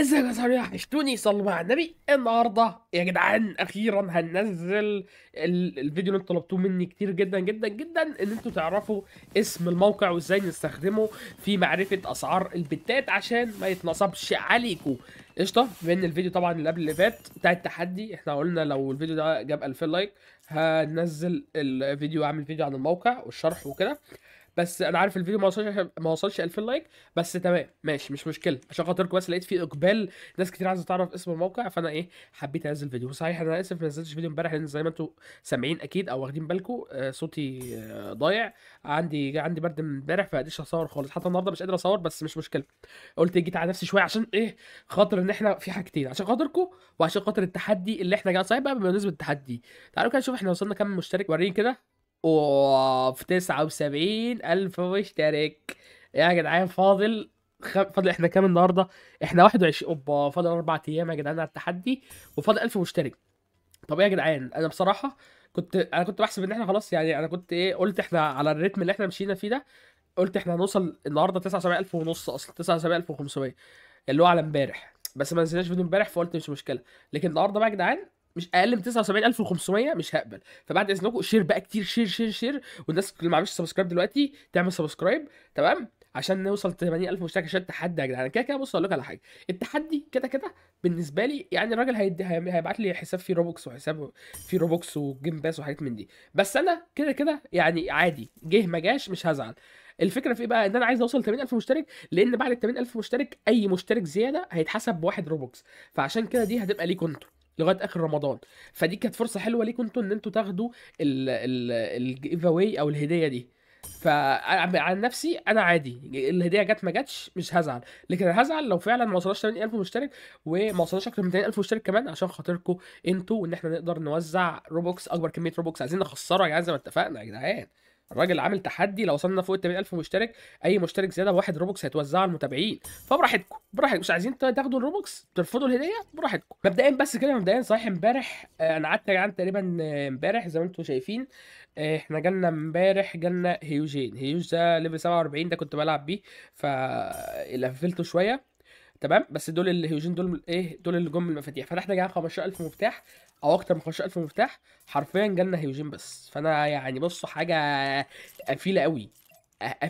ازيك يا صاحبي وحشتوني صلوا مع النبي النهارده يا جدعان اخيرا هننزل الفيديو اللي انتوا طلبتوه مني كتير جدا جدا جدا ان انتوا تعرفوا اسم الموقع وازاي نستخدمه في معرفه اسعار البتات عشان ما يتنصبش عليكم قشطه من الفيديو طبعا اللي قبل اللي فات بتاع التحدي احنا قلنا لو الفيديو ده جاب 2000 لايك هنزل الفيديو اعمل فيديو عن الموقع والشرح وكده بس انا عارف الفيديو ما وصلش ما وصلش 2000 لايك بس تمام ماشي مش مشكله عشان خاطركم بس لقيت فيه اقبال ناس كتير عايزه تعرف اسم الموقع فانا ايه حبيت انزل الفيديو صحيح انا اسف ما نزلتش فيديو امبارح لان زي ما انتم سامعين اكيد او واخدين بالكم آه، صوتي آه، ضايع عندي عندي برد من امبارح فقدرتش اصور خالص حتى النهارده مش قادر اصور بس مش مشكله قلت جيت على نفسي شويه عشان ايه خاطر ان احنا في حاجتين عشان خاطركم وعشان خاطر التحدي اللي احنا جايين صحيح بقى بالنسبه للتحدي تعالوا كده نشوف احنا وصلنا كام مشترك وريني كده وفي 79 ألف مشترك يا جدعان فاضل فاضل احنا كام النهارده؟ احنا 21 اوبا فاضل اربع ايام يا جدعان على التحدي وفاضل 1000 مشترك. طب ايه يا جدعان؟ انا بصراحه كنت انا كنت بحسب ان احنا خلاص يعني انا كنت ايه قلت احنا على الريتم اللي احنا مشينا فيه ده قلت احنا هنوصل النهارده 79000 ونص اصلا 79500 اللي هو على امبارح بس ما نزلناش فيديو امبارح فقلت مش مشكله لكن النهارده بقى يا جدعان مش اقل من 79500 مش هقبل فبعد اذنكم شير بقى كتير شير شير شير والناس اللي ما عملتش سبسكرايب دلوقتي تعمل سبسكرايب تمام عشان نوصل 80000 مشترك عشان التحدي يا جدعان كده كده بص اقول لك على حاجه التحدي كده كده بالنسبه لي يعني الراجل هيدي هيبعت لي حساب فيه روبوكس وحساب فيه روبوكس وجيم باس وحاجات من دي بس انا كده كده يعني عادي جه ما جاش مش هزعل الفكره في ايه بقى ان انا عايز اوصل 80000 مشترك لان بعد ال 80000 مشترك اي مشترك زياده هيتحسب بواحد روبوكس فعشان كده دي هتبقى ليكوا انتوا لغايه اخر رمضان فدي كانت فرصه حلوه ليكم انتوا ان انتوا تاخدوا الجيف اواي او الهديه دي فعن نفسي انا عادي الهديه جت ما جاتش مش هزعل لكن انا هزعل لو فعلا ما وصلناش 80000 مشترك وما وصلناش اكتر من 80000 مشترك كمان عشان خاطركم انتوا وان احنا نقدر نوزع روبوكس اكبر كميه روبوكس عايزين نخسره يا جدعان زي ما اتفقنا يا جدعان الراجل عامل تحدي لو وصلنا فوق ال 80000 مشترك اي مشترك زياده بواحد روبوكس هيتوزع على المتابعين فبراحتكم براحتكم مش عايزين تاخدوا الروبوكس ترفضوا الهديه براحتكم مبدئيا بس كده مبدئيا صحيح امبارح آه، انا قعدت يا جدعان تقريبا آه، امبارح زي ما انتم شايفين آه، احنا جالنا امبارح جالنا هيوجين هيوج ده ليفل 47 ده كنت بلعب بيه فلفلته شويه تمام بس دول الهيوجين دول ايه دول اللي جم المفاتيح فانا احنا جايين 15000 مفتاح او اكتر من 15000 مفتاح حرفيا جالنا هيوجين بس فانا يعني بصوا حاجه قفيله قوي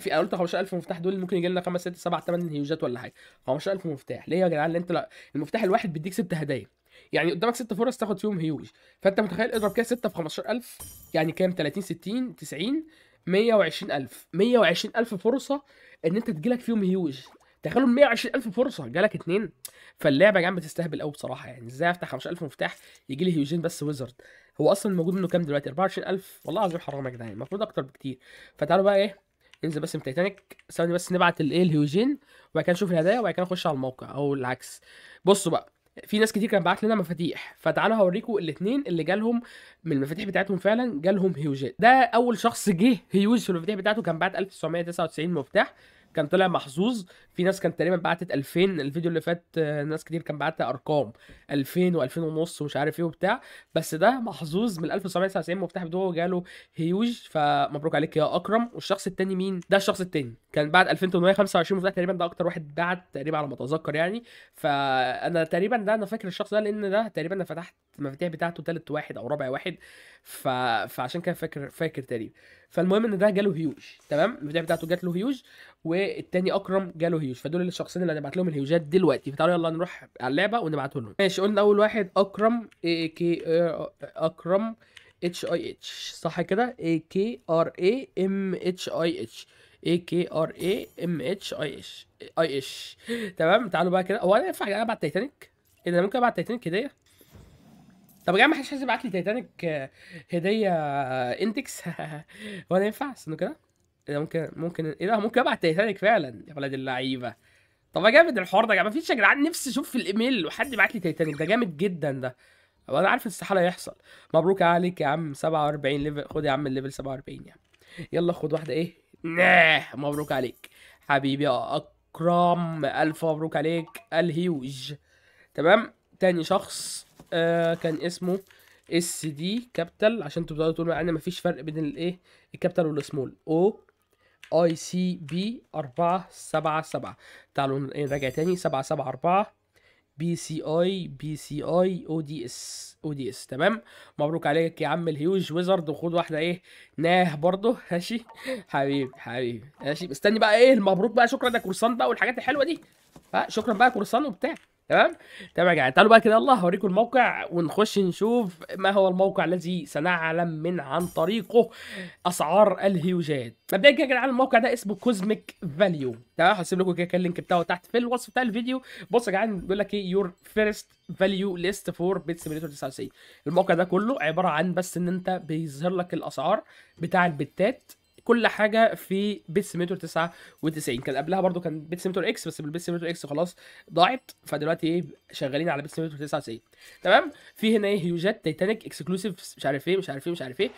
في قلت 15000 مفتاح دول ممكن يجي لنا 5 6 7 8 هيوجات ولا حاجه 15000 مفتاح ليه يا جدعان اللي انت المفتاح الواحد بيديك 6 هدايا يعني قدامك 6 فرص تاخد فيهم هيوج فانت متخيل اضرب كده 6 في 15000 يعني كام 30 60 90 120000 120000 فرصه ان انت تجيلك فيهم هيوج تخيلوا ال 120000 فرصه جالك اثنين فاللعبه يا جماعه بتستهبل قوي بصراحه يعني ازاي افتح 15000 مفتاح يجي لي هيوجين بس ويزرد هو اصلا موجود منه كام دلوقتي 24000 والله العظيم حرام يا جدعان المفروض اكتر بكتير فتعالوا بقى ايه ننزل بس من تايتانيك ثواني بس نبعت الايه الهيوجين وبعد كده نشوف الهدايا وبعد كده نخش على الموقع او العكس بصوا بقى في ناس كتير كانت بعت لنا مفاتيح فتعالوا هوريكم الاثنين اللي جالهم من المفاتيح بتاعتهم فعلا جالهم هيوجين ده اول شخص جه هيوج في المفاتيح بتاعته كان بعت 1999 مفتاح كان طلع محظوظ في ناس كانت تقريبا بعتت 2000 الفيديو اللي فات آه، ناس كتير كان بعتها ارقام 2000 و2000 ونص ومش عارف ايه وبتاع بس ده محظوظ من 1999 مفتاح بدوه جاله هيوج فمبروك عليك يا اكرم والشخص التاني مين ده الشخص التاني كان بعد 2825 مفتاح تقريبا ده اكتر واحد بعت تقريبا على ما اتذكر يعني فانا تقريبا ده انا فاكر الشخص ده لان ده تقريبا انا فتحت المفاتيح بتاعته تالت واحد او رابع واحد ف... فعشان كده فاكر فاكر تقريبا فالمهم ان ده جاله هيوج تمام البدايه بتاعته جات له هيوج والتاني اكرم جاله هيوج فدول الشخصين اللي هنبعت لهم الهيوجات دلوقتي فتعالوا يلا نروح على اللعبه ونبعته لهم ماشي قلنا اول واحد اكرم اي كي اكرم اتش اي اتش صح كده اي كي ار اي ام اتش اي اتش اي كي ار اي ام اتش اي اتش اي اتش تمام تعالوا بقى كده هو انا ينفع ابعت تايتانيك ايه ده ممكن ابعت تايتانيك هديه طب يا جماعه محدش عايز يبعت لي تايتانيك هديه انتكس هو ينفع استنوا كده إيه ممكن ممكن ايه ده ممكن ابعت تايتانيك فعلا يا ولاد اللعيبه طب يا جامد الحوار ده يا جماعه مفيش يا جدعان نفسي اشوف في الايميل وحد يبعت لي تايتانيك ده جامد جدا ده وانا عارف استحاله يحصل مبروك عليك يا عم 47 ليفل خد يا عم الليفل 47 يعني يلا خد واحده ايه ناه مبروك عليك حبيبي يا اكرم الف مبروك عليك الهيوج تمام تاني شخص آه كان اسمه اس دي كابيتال عشان انتوا بتقعدوا تقولوا معانا مفيش فرق بين الايه الكابيتال والسمول او اي سي بي 4 7 7 تعالوا ايه، نراجع تاني 7 7 4 بي سي اي بي سي اي او دي اس او دي اس تمام مبروك عليك يا عم الهيوج ويزرد وخد واحده ايه ناه برضه ماشي حبيبي حبيبي ماشي مستني بقى ايه المبروك بقى شكرا ده كورسان بقى والحاجات الحلوه دي شكرا بقى كورسان وبتاع تمام تمام يا جماعه تعالوا بقى كده يلا هوريكم الموقع ونخش نشوف ما هو الموقع الذي سنعلم من عن طريقه اسعار الهيوجات مبدئيا كده يا جدعان الموقع ده اسمه كوزميك فاليو تمام هسيب لكم كده اللينك بتاعه تحت في الوصف بتاع الفيديو بص يا جدعان بيقول لك ايه يور فيرست فاليو ليست فور بيت سيميليتور 99 الموقع ده كله عباره عن بس ان انت بيظهر لك الاسعار بتاع البتات كل حاجه في بيت سيميتور 99 كان قبلها برضو كان بيت سيميتور اكس بس بالبيت سيميتور اكس خلاص ضاعت فدلوقتي ايه شغالين على بيت سيميتور 99 تمام في هنا ايه هيوجات تايتانيك اكسكلوسيف مش عارف ايه مش عارف ايه مش عارف ايه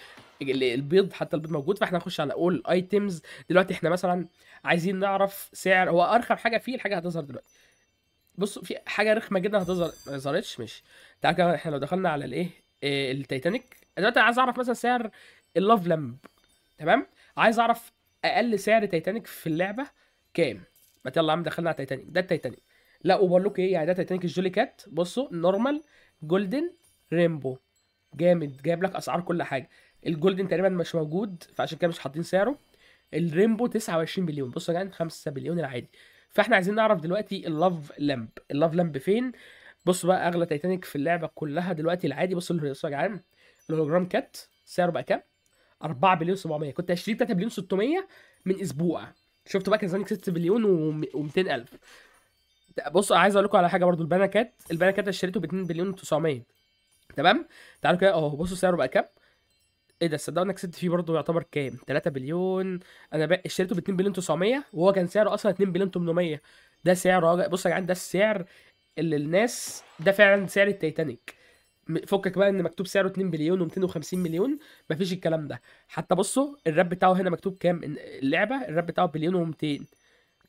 البيض حتى البيض موجود فاحنا هنخش على اول ايتمز دلوقتي احنا مثلا عايزين نعرف سعر هو ارخم حاجه فيه الحاجه هتظهر دلوقتي بصوا في حاجه رخمه جدا هتظهر ما ظهرتش مش تعال كده احنا لو دخلنا على الايه آه، التايتانيك دلوقتي عايز اعرف مثلا سعر اللاف لامب تمام عايز اعرف اقل سعر تايتانيك في اللعبه كام ما يلا يا عم دخلنا على تايتانيك ده التايتانيك لا وبقول لكم ايه يعني ده تايتانيك الجولي كات بصوا نورمال جولدن ريمبو جامد جايب لك اسعار كل حاجه الجولدن تقريبا مش موجود فعشان كده مش حاطين سعره الريمبو 29 مليون بصوا يا جدعان 5 مليون العادي فاحنا عايزين نعرف دلوقتي اللاف لامب اللاف لامب فين بصوا بقى اغلى تايتانيك في اللعبه كلها دلوقتي العادي بصوا يا جدعان الهولوجرام كات سعره بقى كام 4 بليون 700 كنت هشتري 3 بليون 600 من اسبوع شفت بقى كسبان 6 بليون و200 الف بص عايز اقول لكم على حاجه برضو البنكات البنكات انا اشتريته ب 2 بليون 900 تمام تعالوا كده اهو بصوا سعره بقى كام ايه ده صدقوا انا كسبت فيه برضه يعتبر كام 3 بليون انا بقى اشتريته ب 2 بليون 900 وهو كان سعره اصلا 2 بليون 800 ده سعره بصوا يا جدعان ده السعر اللي الناس ده فعلا سعر التايتانيك فكك بقى ان مكتوب سعره 2 بليون و250 مليون مفيش الكلام ده حتى بصوا الراب بتاعه هنا مكتوب كام اللعبه الراب بتاعه بليون و200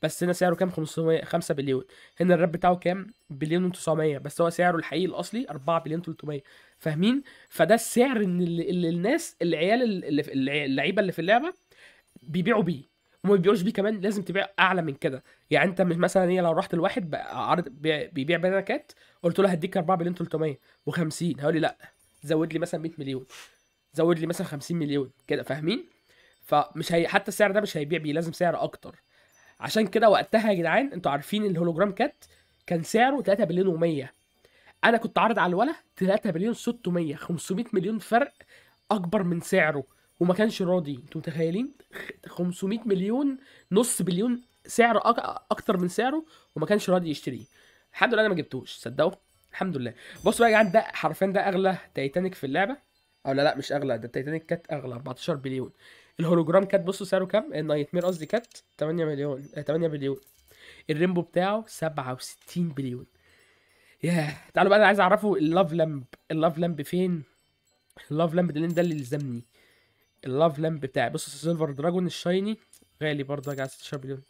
بس هنا سعره كام 500 5 بليون هنا الراب بتاعه كام بليون و900 بس هو سعره الحقيقي الاصلي 4 بليون 300 فاهمين فده السعر ان اللي, الناس العيال اللعيبه اللي, اللعيبه اللي في اللعبه بيبيعوا بيه وما بيبيعوش بيه كمان لازم تبيع اعلى من كده يعني انت مثلا هي إيه، لو رحت لواحد عرض بيبيع بنانا كات قلت له هديك 4 مليون 350 هيقول لي لا زود لي مثلا 100 مليون زود لي مثلا 50 مليون كده فاهمين فمش هي حتى السعر ده مش هيبيع بيه لازم سعر اكتر عشان كده وقتها يا جدعان انتوا عارفين الهولوجرام كات كان سعره 3 بليون و100 انا كنت عارض على الولا 3 بليون 600 500 مليون فرق اكبر من سعره وما كانش راضي انتوا متخيلين 500 مليون نص بليون سعر اكتر من سعره وما كانش راضي يشتريه الحمد لله انا ما جبتوش صدقوا الحمد لله بصوا بقى يا جدعان ده حرفيا ده اغلى تايتانيك في اللعبه او لا لا مش اغلى ده التايتانيك كانت اغلى 14 بليون الهولوجرام كات بصوا سعره كام النايت مير قصدي كات 8 مليون 8 آه، بليون الريمبو بتاعه 67 بليون ياه تعالوا بقى انا عايز اعرفه اللاف لامب اللاف لامب فين اللاف لامب ده اللي لزمني اللاف لامب بتاعي بص السيلفر دراجون الشايني غالي برضه راجع 16 بليون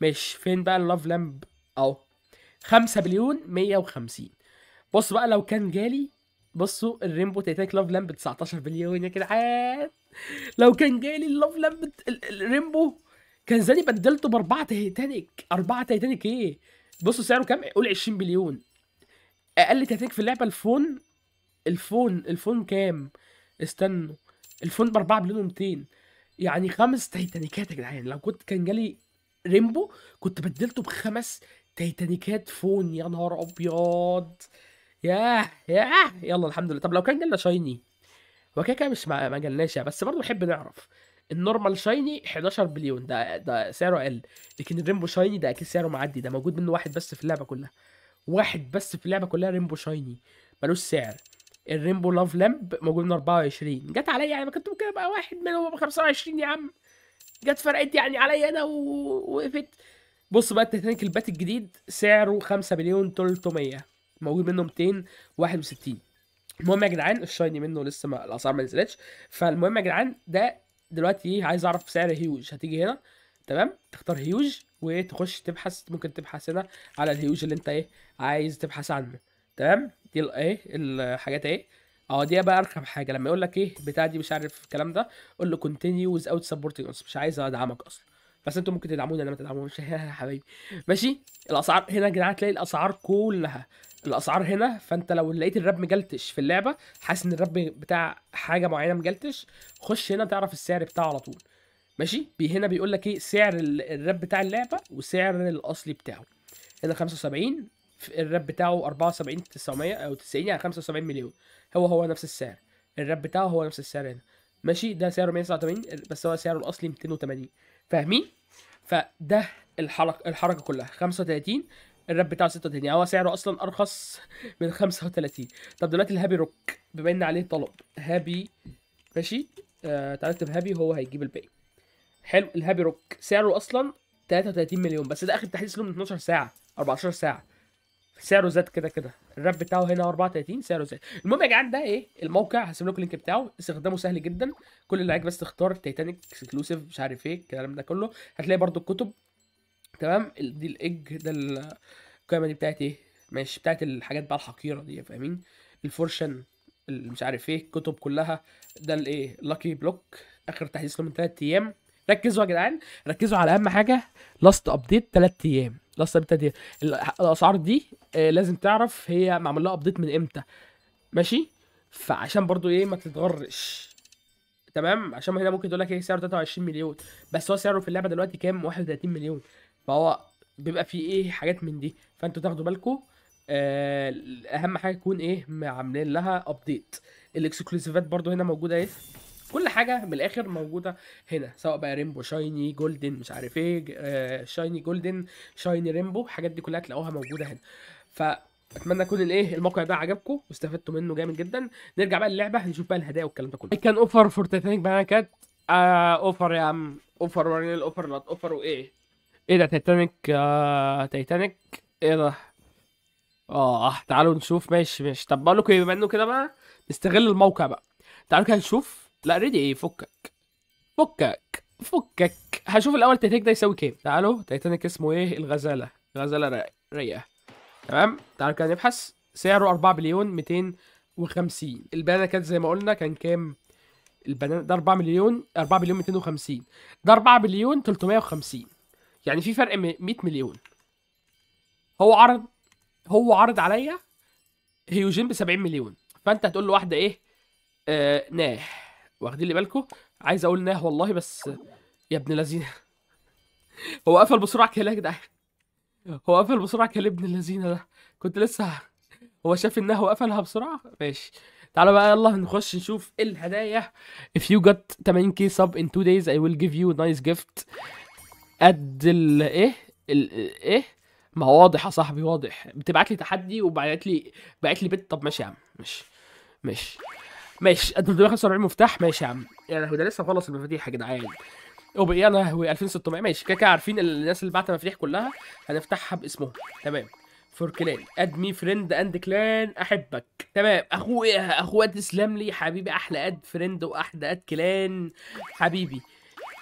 ماشي فين بقى اللاف لامب اهو 5 بليون 150 بص بقى لو كان جالي بصوا الريمبو تيتانيك لاف لامب 19 بليون يا جدعان لو كان جالي اللاف لامب الريمبو كان زاني بدلته باربعه تيتانيك اربعه تيتانيك ايه بصوا سعره كام قول 20 بليون اقل تيتانيك في اللعبه الفون الفون الفون كام استنوا الفون ب مليون و 200 يعني خمس تايتانيكات يا جدعان لو كنت كان جالي ريمبو كنت بدلته بخمس تايتانيكات فون يا نهار ابيض ياه ياه يلا الحمد لله طب لو كان جالنا شايني هو كده كده مش ما جالناش يعني. بس برضه نحب نعرف النورمال شايني 11 بليون ده ده سعره اقل لكن الريمبو شايني ده اكيد سعره معدي ده موجود منه واحد بس في اللعبه كلها واحد بس في اللعبه كلها ريمبو شايني ملوش سعر الرينبو لاف لامب موجود من 24 جت عليا يعني ما كنت ممكن ابقى واحد منهم ب 25 يا عم جت فرقت يعني عليا انا ووقفت بص بقى التيتانيك البات الجديد سعره 5 مليون 300 موجود منه 261 المهم يا جدعان الشايني منه لسه ما الاسعار ما نزلتش فالمهم يا جدعان ده دلوقتي عايز اعرف سعر هيوج هتيجي هنا تمام تختار هيوج وتخش تبحث ممكن تبحث هنا على الهيوج اللي انت ايه عايز تبحث عنه تمام دي ايه الحاجات اهي اه دي بقى ارخم حاجه لما يقول لك ايه بتاع دي مش عارف الكلام ده قول له كونتينيو ويز اوت سبورتنج اس مش عايز ادعمك اصلا بس انتوا ممكن تدعموني انا ما تدعمونيش يا حبايبي ماشي الاسعار هنا يا جدعان تلاقي الاسعار كلها الاسعار هنا فانت لو لقيت الراب مجلتش في اللعبه حاسس ان الراب بتاع حاجه معينه مجلتش خش هنا تعرف السعر بتاعه على طول ماشي بي هنا بيقول لك ايه سعر الراب بتاع اللعبه وسعر الاصلي بتاعه هنا 75 الراب بتاعه 74 900 او 90 يعني 75 مليون هو هو نفس السعر الراب بتاعه هو نفس السعر هنا ماشي ده سعره 189 بس هو سعره الاصلي 280 فاهمين فده الحركه الحركه كلها 35 الراب بتاعه 86 يعني هو سعره اصلا ارخص من 35 طب دلوقتي الهابي روك بما ان عليه طلب هابي ماشي آه تعالى اكتب هابي هو هيجيب الباقي حلو الهابي روك سعره اصلا 33 مليون بس ده اخر تحديث له من 12 ساعه 14 ساعه سعره زاد كده كده الراب بتاعه هنا 34 سعره زاد المهم يا جدعان ده ايه الموقع هسيب لكم اللينك بتاعه استخدامه سهل جدا كل اللي عليك بس تختار تايتانيك اكسكلوسيف مش عارف ايه الكلام ده كله هتلاقي برده الكتب تمام دي الايج ده القائمه دي بتاعت ايه ماشي بتاعت الحاجات بقى الحقيره دي فاهمين الفورشن مش عارف ايه الكتب كلها ده الايه لاكي بلوك اخر تحديث له من 3 ايام ركزوا يا جدعان ركزوا على اهم حاجه لاست ابديت 3 ايام لاست ابديت دي. ايام الاسعار دي آه، لازم تعرف هي معمول لها ابديت من امتى ماشي فعشان برضو ايه ما تتغرش تمام عشان هنا ممكن تقول لك ايه سعره 23 مليون بس هو سعره في اللعبه دلوقتي كام 31 مليون فهو بيبقى فيه ايه حاجات من دي فانتوا تاخدوا بالكم آه، اهم حاجه تكون ايه عاملين لها ابديت الاكسكلوسيفات برضو هنا موجوده ايه كل حاجه من الاخر موجوده هنا سواء بقى ريمبو شايني جولدن مش عارف ايه آه شايني جولدن شايني ريمبو الحاجات دي كلها تلاقوها موجوده هنا ف اتمنى يكون الايه الموقع ده عجبكم واستفدتوا منه جامد جدا نرجع بقى للعبه نشوف بقى الهدايا والكلام ده كله كان اوفر فور تيتانيك بقى كانت آه اوفر يا عم اوفر وريني الاوفر لا اوفر وايه ايه ده تيتانيك آه تيتانيك ايه ده اه تعالوا نشوف ماشي ماشي طب بقول لكم إيه، بما انه كده بقى نستغل الموقع بقى تعالوا كده نشوف لا ريدي ايه فكك فكك فكك هشوف الاول تيتانيك ده يساوي كام تعالوا تيتانيك اسمه ايه الغزاله غزاله رايقه تمام تعالوا كده نبحث سعره 4 مليون 250 البنانه كانت زي ما قلنا كان كام البنانه ده 4 مليون 4 مليون 250 ده 4 مليون 350 يعني في فرق 100 مليون هو عرض هو عرض عليا هيوجين ب 70 مليون فانت هتقول له واحده ايه آه ناه واخدين لي بالكم عايز اقول ناه والله بس يا ابن لذينه هو قفل بسرعه كده يا جدعان هو قفل بسرعه كده ابن اللذينه ده كنت لسه هو شاف انها وقفلها بسرعه ماشي تعالى بقى يلا نخش نشوف الهدايا if you got 80 k sub in 2 days I will give you nice gift قد ال ايه ال ايه ما واضح يا صاحبي واضح بتبعت لي تحدي وبعت لي بعت لي بت طب ماشي يا عم ماشي ماشي ماشي 245 مفتاح ماشي يا عم يا لهوي ده لسه مخلص المفاتيح يا جدعان او بقى يا لهوي 2600 ماشي كده كده عارفين الناس اللي بعت مفاتيح كلها هنفتحها باسمهم تمام فور كلان اد مي فريند اند كلان احبك تمام اخويا اخويا تسلم لي حبيبي احلى اد فريند واحلى اد كلان حبيبي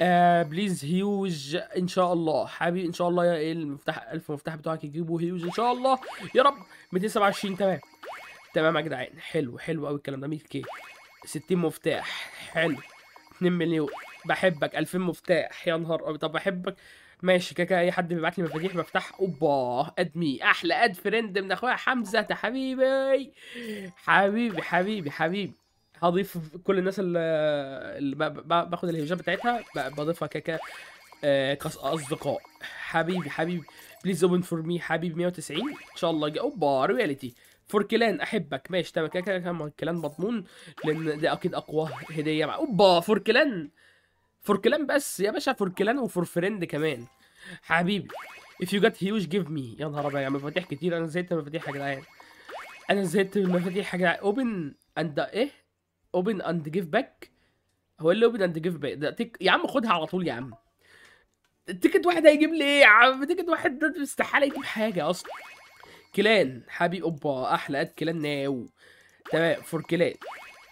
آه بليز هيوج ان شاء الله حبيبي ان شاء الله يا إيه المفتاح الف مفتاح بتوعك يجيبوا هيوج ان شاء الله يا رب 227 تمام تمام يا جدعان حلو حلو قوي الكلام ده 100 كي 60 مفتاح حلو 2 مليون بحبك 2000 مفتاح يا نهار ابيض طب بحبك ماشي كده اي حد بيبعت لي مفاتيح بفتح اوبا ادمي احلى اد فريند من اخويا حمزه يا حبيبي حبيبي حبيبي حبيبي هضيف كل الناس اللي باخد الهجاب بتاعتها بضيفها آه، كاس اصدقاء حبيبي حبيبي بليز اوبن فور مي حبيبي 190 ان شاء الله اوبا رياليتي كلان احبك ماشي تمام كده كده كلان مضمون لان ده اكيد اقوى هديه مع اوبا فور كلان بس يا باشا فور كلان وفور فريند كمان حبيبي if you got huge give me يا نهار ابيض يا يعني مفاتيح كتير انا زهقت من المفاتيح يا جدعان انا زهقت من المفاتيح يا جدعان اوبن اند ايه اوبن اند جيف باك هو إيه اللي اوبن اند جيف باك ده تك... يا عم خدها على طول يا عم تيكت واحد هيجيب لي ايه يا عم تيكت واحد ده استحاله يجيب حاجه اصلا كلان حبي اوبا احلى اد كلان ناو تمام فور كلان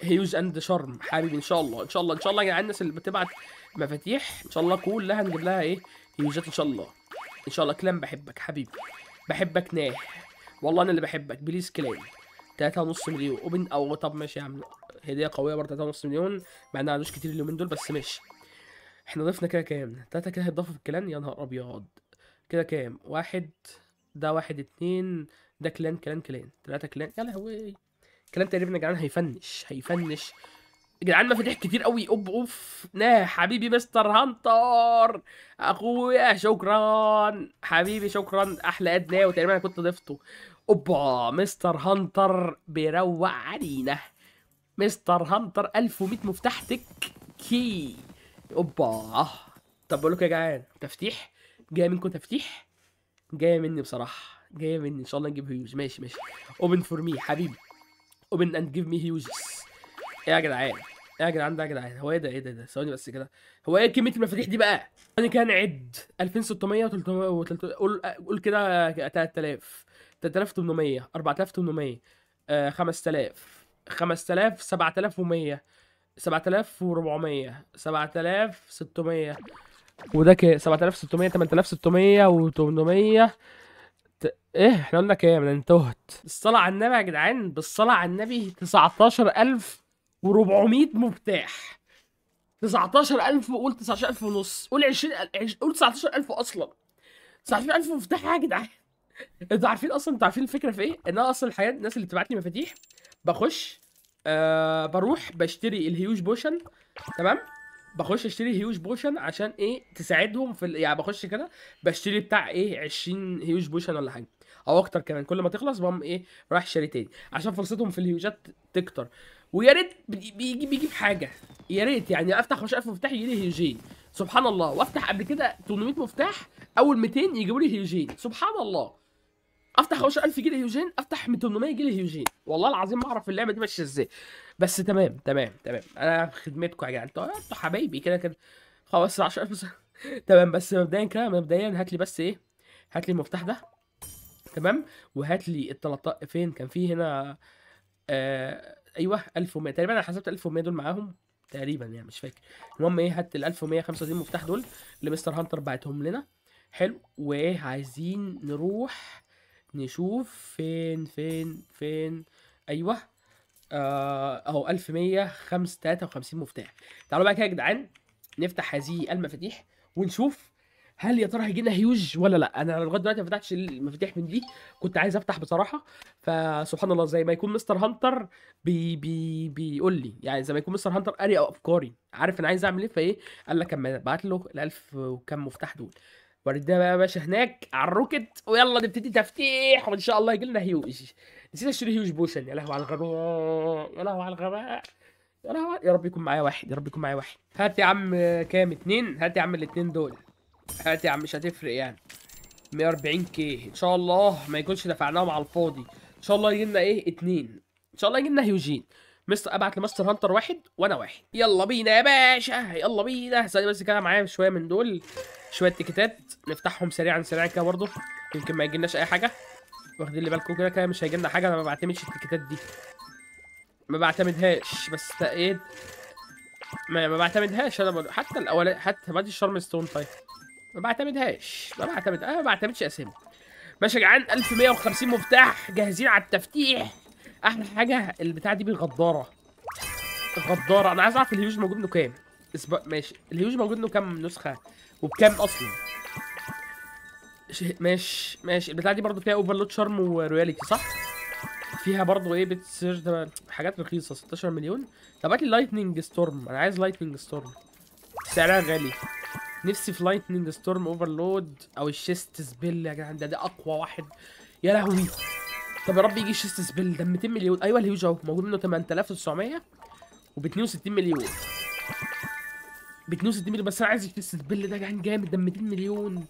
هيوز اند شرم حبيبي ان شاء الله ان شاء الله ان شاء الله يا جدعان الناس اللي بتبعت مفاتيح ان شاء الله كلها هنجيب لها ايه هيوزات ان شاء الله ان شاء الله كلان بحبك حبيبي بحبك ناه والله انا اللي بحبك بليز كلان 3.5 مليون اوبن او طب ماشي يا عم هديه قويه برضه 3.5 مليون مع انها عندوش كتير اليومين دول بس ماشي احنا ضفنا كده كام؟ تلاته كده هيتضافوا في الكلان يا نهار ابيض كده كام؟ واحد ده واحد اتنين ده كلان كلان كلان تلاتة كلان يا لهوي كلان تقريبا يا جدعان هيفنش هيفنش يا جدعان مفاتيح كتير قوي اوب اوف نا حبيبي مستر هانتر اخويا شكرا حبيبي شكرا احلى ادناه وتقريبا انا كنت ضفته اوبا مستر هانتر بيروق علينا مستر هانتر 1100 مفتاحتك كي اوبا طب بقول لكم يا جدعان تفتيح جاي منكم تفتيح جايه مني بصراحه جايه مني ان شاء الله نجيب هيوز ماشي ماشي اوبن فور مي حبيبي اوبن اند جيف مي هيوز ايه يا جدعان ايه يا جدعان ده يا جدعان هو إيه, ايه ده ايه ده ثواني بس كده هو ايه كميه المفاتيح دي بقى انا كان عد 2600 و300 قول قول كده 3000 3800 4800 5000 5000 7100 7400 7600 وده كام 7600 8600 و800 ايه احنا قلنا كام انا انتهت الصلاة على النبي يا جدعان بالصلاة على النبي 19400 مفتاح 19000 وقول 19000 ونص قول 20 قول 19000 اصلا 19000 مفتاح يا جدعان انتوا عارفين اصلا انتوا عارفين الفكره في ايه؟ ان انا اصلا الحياه الناس اللي بتبعت لي مفاتيح بخش آه بروح بشتري الهيوج بوشن تمام بخش اشتري هيوج بوشن عشان ايه تساعدهم في يعني بخش كده بشتري بتاع ايه 20 هيوج بوشن ولا حاجه او اكتر كمان كل ما تخلص بقوم ايه رايح شاري تاني عشان فرصتهم في الهيوجات تكتر ويا ريت بيجي بيجيب حاجه يا ريت يعني افتح 15000 مفتاح يجي لي هيوجين سبحان الله وافتح قبل كده 800 مفتاح اول 200 يجيبوا لي هيوجين سبحان الله افتح 15000 يجي لي هيوجين افتح من 800 يجي لي هيوجين والله العظيم ما اعرف اللعبه دي ماشيه ازاي بس تمام تمام تمام انا في خدمتكم يا جدعان انتوا طيب، طيب، حبايبي كده كده خلاص 10000 تمام بس مبدئيا كده مبدئيا هات لي بس ايه هات لي المفتاح ده تمام وهات لي ال 13 فين كان في هنا آه ايوه 1100 تقريبا انا حسبت 1100 دول معاهم تقريبا يعني مش فاكر المهم ايه هات ال 1135 مفتاح دول اللي مستر هانتر بعتهم لنا حلو وايه عايزين نروح نشوف فين فين فين ايوه اهو 1153 مفتاح تعالوا بقى كده يا جدعان نفتح هذه المفاتيح ونشوف هل يا ترى هيجي لنا هيوج ولا لا انا لغايه دلوقتي ما فتحتش المفاتيح من دي كنت عايز افتح بصراحه فسبحان الله زي ما يكون مستر هانتر بي بي بيقول لي يعني زي ما يكون مستر هانتر قاري افكاري عارف انا عايز اعمل ايه فايه قال لك اما ابعت له ال 1000 وكم مفتاح دول ورديها بقى يا باشا هناك على الروكت ويلا نبتدي تفتيح وان شاء الله يجي لنا هيوج نسيت اشتري هيوج بوشن يا لهوي على الغباء يا لهوي على الغباء يا لهوي يا رب يكون معايا واحد يا رب يكون معايا واحد هات يا عم كام اتنين هات يا عم الاتنين دول هات يا عم مش هتفرق يعني 140 كي ان شاء الله ما يكونش دفعناهم على الفاضي ان شاء الله يجي لنا ايه اتنين ان شاء الله يجي لنا هيوجين مستر ابعت لماستر هانتر واحد وانا واحد يلا بينا يا باشا يلا بينا استنى بس كده معايا شويه من دول شويه تيكتات نفتحهم سريعا سريعا كده برضه يمكن ما يجيلناش اي حاجه واخدين اللي بالكم كده كده مش هيجي لنا حاجه انا ما بعتمدش التيكتات دي ما بعتمدهاش بس ايه ما, ما بعتمدهاش انا بل... حتى الاول حتى ما دي ستون طيب ما بعتمدهاش ما بعتمد انا ما بعتمدش اسامي ماشي يا جدعان 1150 مفتاح جاهزين على التفتيح احلى حاجه البتاع دي بالغداره غداره انا عايز اعرف الهيوج موجود منه كام اسب... ماشي الهيوج موجود منه كام نسخه وبكام اصلا ماشي ماشي البتاع دي برضو فيها اوفرلود شارم وروياليتي صح فيها برضو ايه بتسيرش حاجات رخيصه 16 مليون طب هات لي لايتنينج ستورم انا عايز لايتنينج ستورم سعرها غالي نفسي في لايتنينج ستورم اوفرلود او الشيست سبيل يا جدعان ده ده اقوى واحد يا لهوي طب يا رب يجي شيست سبيل ده 200 مليون ايوه الهيوج اهو موجود منه 8900 وب 62 مليون ب 62 مليون بس انا عايز شيست سبيل ده جعان جامد ده 200 مليون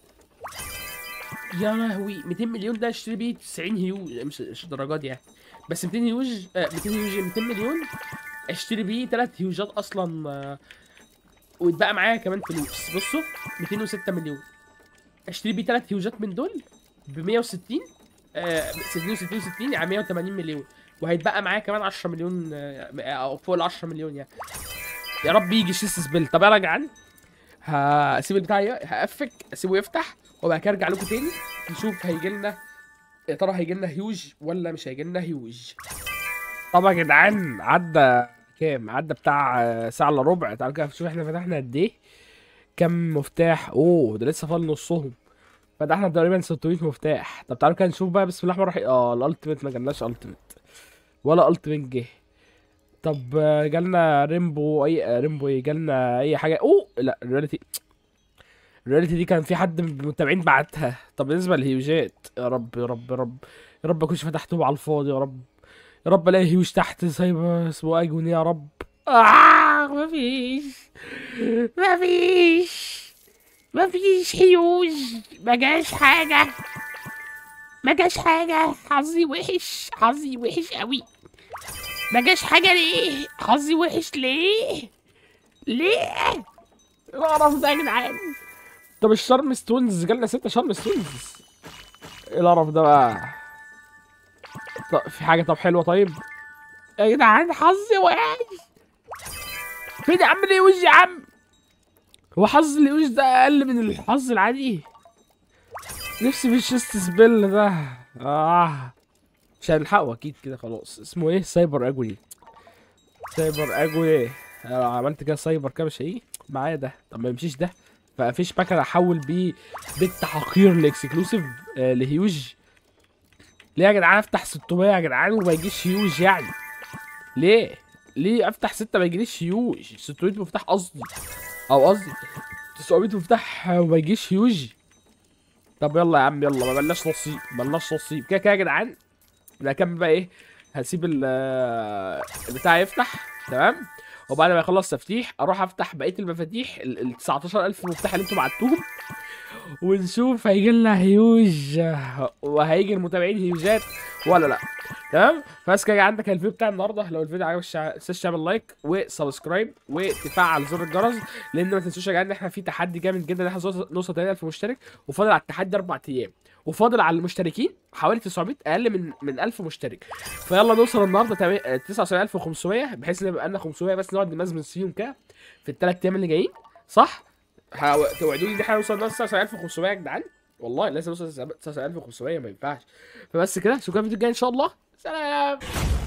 يا لهوي 200 مليون ده اشتري بيه 90 هيوج مش مش الدرجات دي يعني بس 200 هيوج آه 200 هيوج 200 مليون اشتري بيه ثلاث هيوجات اصلا آه، ويتبقى معايا كمان فلوس بصوا 206 مليون اشتري بيه ثلاث هيوجات من دول ب 160 66 آه، 60 يعني 180 مليون وهيتبقى معايا كمان 10 مليون آه، آه، او فوق ال 10 مليون يعني يا رب يجي شيس سبيل طب يا جدعان هسيب البتاع هقفك اسيبه يفتح وبعد كده ارجع لكم تاني نشوف هيجي لنا يا ترى هيجي لنا هيوج ولا مش هيجي لنا هيوج طب يا جدعان عدى كام عدى بتاع ساعه الا ربع تعالوا كده شوف احنا فتحنا قد ايه كم مفتاح اوه ده لسه فاضل نصهم فتحنا تقريبا 600 مفتاح طب تعالوا كده نشوف بقى بسم الله الرحمن الرحيم اه الالتيميت ما جالناش التيميت ولا التيميت جه طب آه، جالنا ريمبو اي ريمبو آه، ايه جالنا اي حاجه اوه لا الريالتي الريالتي دي كان في حد من المتابعين بعتها طب بالنسبه للهيوجات يا رب يا رب يا رب يا رب اكونش فتحتهم على الفاضي يا رب يا رب الاقي هيوج تحت سايبر اسمه اجون يا رب آه مفيش مفيش مفيش حيوج مجاش حاجة مجاش حاجة حظي وحش حظي وحش قوي مجاش حاجة ليه حظي وحش ليه ليه القرف ده يا جدعان طب الشارم ستونز جالنا ستة شارم ستونز ايه القرف ده بقى طب في حاجة طب حلوة طيب يا جدعان حظي وحش فين يا عم ليه وش يا عم هو حظ القروش ده اقل من الحظ العادي نفسي في الشيست سبيل ده اه مش هنلحقه اكيد كده خلاص اسمه ايه سايبر اجوي سايبر اجوي انا عملت كده سايبر كده مش معايا ده طب ما يمشيش ده فمفيش باكر احول بيه بالتحقير لاكسكلوسيف آه لهيوج ليه يا جدعان افتح 600 يا جدعان وما يجيش هيوج يعني ليه ليه افتح 6 ما يجيليش هيوج 600 مفتاح قصدي او قصدي 900 مفتاح وما يجيش هيوج طب يلا يا عم يلا ما بلاش نصيب بلاش نصيب كده كده يا جدعان هكمل بقى ايه هسيب آه، البتاع يفتح تمام وبعد ما يخلص تفتيح اروح افتح بقيه المفاتيح ال 19000 مفتاح اللي انتم بعتوهم ونشوف هيجي لنا هيوج وهيجي المتابعين هيوجات ولا لا تمام فبس كده عندك الفيديو بتاع النهارده لو الفيديو عجبك ما تنساش تعمل لايك وسبسكرايب وتفعل زر الجرس لان ما تنسوش يا جدعان ان احنا في تحدي جامد جدا ان احنا نوصل 3000 مشترك وفاضل على التحدي اربع ايام وفاضل على المشتركين حوالي 900 اقل من من 1000 مشترك فيلا نوصل النهارده 99500 بحيث ان يبقى لنا 500 بس نقعد نمزمز فيهم كده في الثلاث ايام اللي جايين صح حاو... توعدوني دي هيوصل لنا 19500 يا جدعان والله لازم نوصل 19500 ما ينفعش فبس كده شكرا الفيديو الجاي ان شاء الله سلام